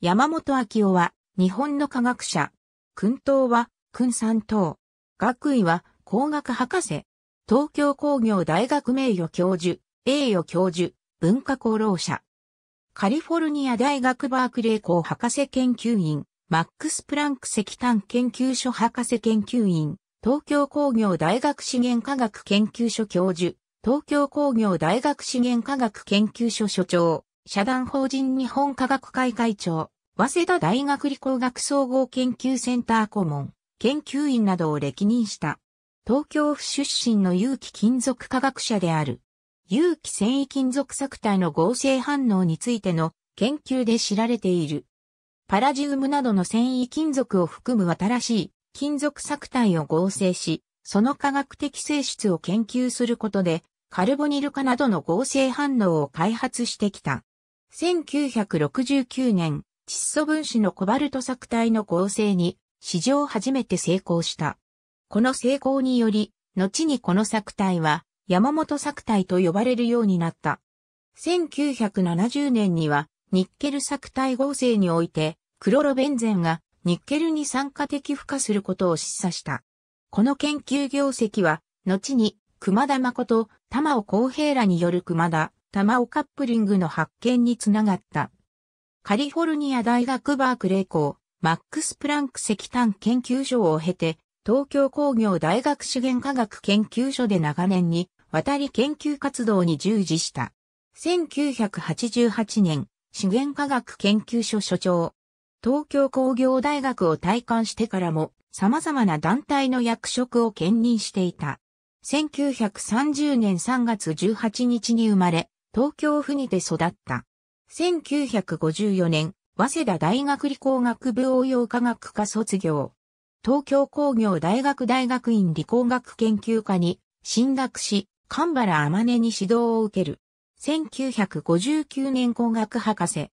山本明夫は、日本の科学者。訓東は、訓三等。学位は、工学博士。東京工業大学名誉教授、栄誉教授、文化功労者。カリフォルニア大学バークレー校博士研究員、マックス・プランク石炭研究所博士研究員、東京工業大学資源科学研究所教授、東京工業大学資源科学研究所所長。社団法人日本科学会会長。早稲田大学理工学総合研究センター顧問、研究員などを歴任した。東京府出身の有機金属科学者である。有機繊維金属作体の合成反応についての研究で知られている。パラジウムなどの繊維金属を含む新しい金属作体を合成し、その科学的性質を研究することで、カルボニル化などの合成反応を開発してきた。1969年、窒素分子のコバルト錯体の合成に史上初めて成功した。この成功により、後にこの錯体は山本錯体と呼ばれるようになった。1970年にはニッケル錯体合成においてクロロベンゼンがニッケルに酸化的負荷することを示唆した。この研究業績は、後に熊田誠、玉尾公平らによる熊田、玉尾カップリングの発見につながった。カリフォルニア大学バークレー校、マックス・プランク石炭研究所を経て、東京工業大学資源科学研究所で長年に渡り研究活動に従事した。1988年、資源科学研究所所長。東京工業大学を退官してからも、様々な団体の役職を兼任していた。1930年3月18日に生まれ、東京府にて育った。1954年、早稲田大学理工学部応用科学科卒業。東京工業大学大学院理工学研究科に進学し、神原天音に指導を受ける。1959年工学博士。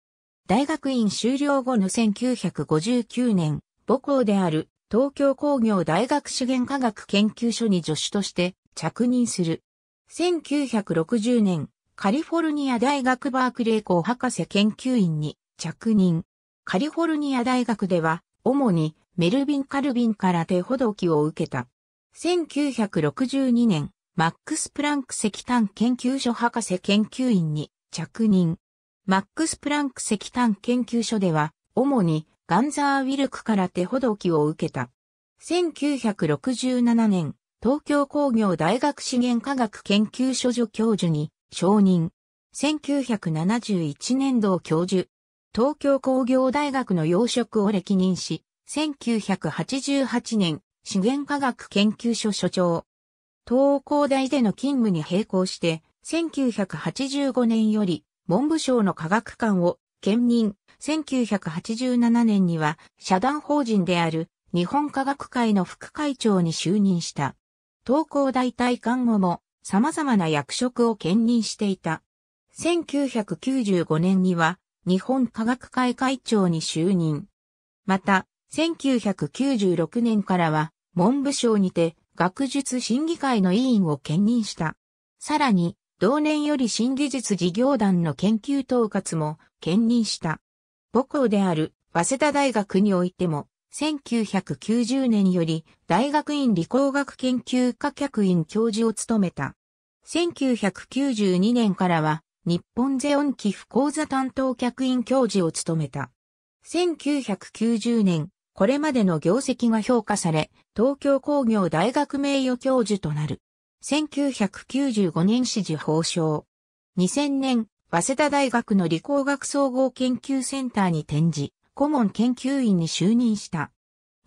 大学院修了後の1959年、母校である東京工業大学資源科学研究所に助手として着任する。1960年、カリフォルニア大学バークレー校博士研究員に着任。カリフォルニア大学では、主にメルビン・カルビンから手ほどきを受けた。1962年、マックス・プランク石炭研究所博士研究員に着任。マックス・プランク石炭研究所では、主にガンザー・ウィルクから手ほどきを受けた。1967年、東京工業大学資源科学研究所助教授に承認。1971年度教授。東京工業大学の養殖を歴任し、1988年、資源科学研究所所長。東工大での勤務に並行して、1985年より文部省の科学館を兼任。1987年には社団法人である日本科学会の副会長に就任した。東工大退官後も様々な役職を兼任していた。1995年には日本科学会会長に就任。また、1996年からは文部省にて学術審議会の委員を兼任した。さらに、同年より新技術事業団の研究統括も兼任した。母校である早稲田大学においても1990年より大学院理工学研究科客員教授を務めた。1992年からは日本ゼオン寄付講座担当客員教授を務めた。1990年、これまでの業績が評価され、東京工業大学名誉教授となる。1995年支持報奨。2000年、早稲田大学の理工学総合研究センターに展示、顧問研究員に就任した。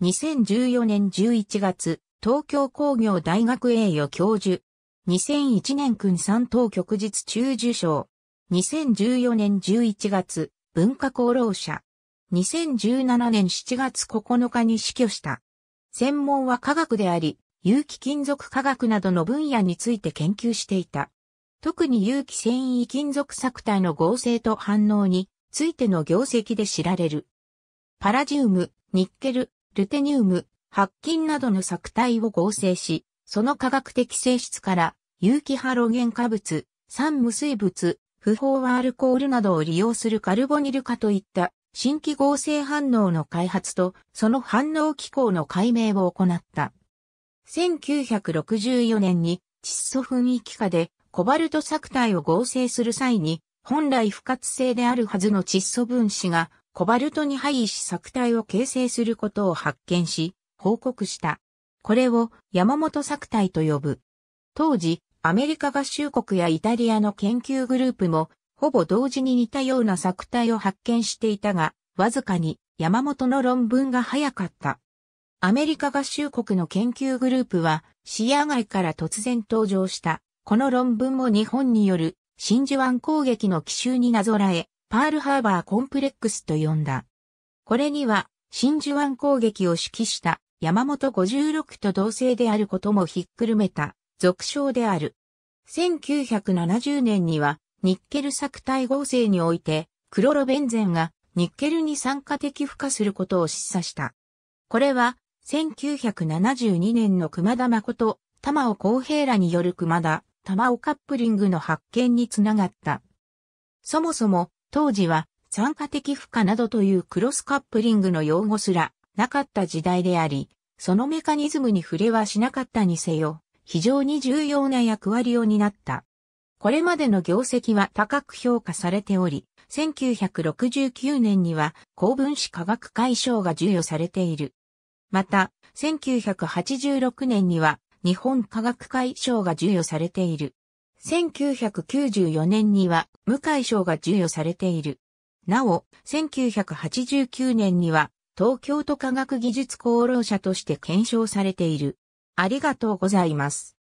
2014年11月、東京工業大学栄誉教授。2001年君三等旭日中受賞。2014年11月、文化功労者。2017年7月9日に死去した。専門は科学であり、有機金属科学などの分野について研究していた。特に有機繊維金属作体の合成と反応についての業績で知られる。パラジウム、ニッケル、ルテニウム、白金などの錯体を合成し、その科学的性質から有機ハロゲン化物、酸無水物、不飽和アルコールなどを利用するカルボニル化といった新規合成反応の開発とその反応機構の解明を行った。1964年に窒素雰囲気化でコバルト錯体を合成する際に本来不活性であるはずの窒素分子がコバルトに配位し作体を形成することを発見し、報告した。これを山本作体と呼ぶ。当時、アメリカ合衆国やイタリアの研究グループも、ほぼ同時に似たような作体を発見していたが、わずかに山本の論文が早かった。アメリカ合衆国の研究グループは、視野外から突然登場した。この論文も日本による真珠湾攻撃の奇襲になぞらえ、パールハーバーコンプレックスと呼んだ。これには、真珠湾攻撃を指揮した山本56と同性であることもひっくるめた俗称である。1970年にはニッケル作体合成においてクロロベンゼンがニッケルに酸化的負荷することを示唆した。これは1972年の熊田誠、玉尾公平らによる熊田、玉尾カップリングの発見につながった。そもそも当時は酸化的負荷などというクロスカップリングの用語すらなかった時代であり、そのメカニズムに触れはしなかったにせよ、非常に重要な役割を担った。これまでの業績は高く評価されており、1969年には高分子化学会賞が授与されている。また、1986年には日本科学会賞が授与されている。1994年には向井賞が授与されている。なお、1989年には東京都科学技術功労者として検証されている。ありがとうございます。